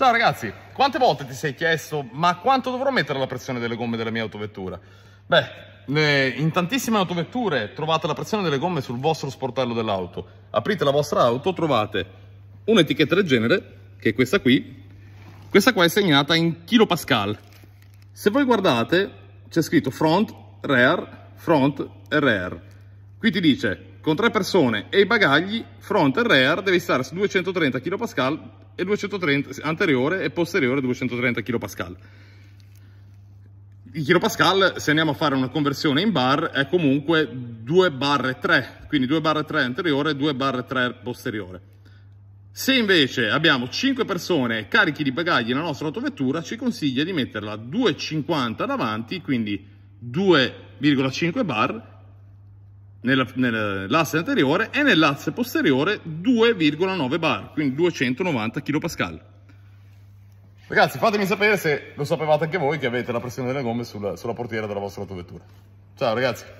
Ciao ragazzi, quante volte ti sei chiesto ma quanto dovrò mettere la pressione delle gomme della mia autovettura? Beh, in tantissime autovetture trovate la pressione delle gomme sul vostro sportello dell'auto. Aprite la vostra auto, trovate un'etichetta del genere, che è questa qui. Questa qua è segnata in kilopascal. Se voi guardate, c'è scritto front, rear, front e rear. Qui ti dice con tre persone e i bagagli front e rear devi stare su 230 kPa e 230 anteriore e posteriore 230 kPa. I kPa, se andiamo a fare una conversione in bar, è comunque 2 barre 3, quindi 2 barre 3 anteriore e 2 barre 3 posteriore. Se invece abbiamo 5 persone carichi di bagagli nella nostra autovettura, ci consiglia di metterla 2,50 davanti, quindi 2,5 bar nell'asse anteriore e nell'asse posteriore 2,9 bar, quindi 290 kPa. Ragazzi, fatemi sapere se lo sapevate anche voi che avete la pressione delle gomme sulla, sulla portiera della vostra autovettura. Ciao ragazzi!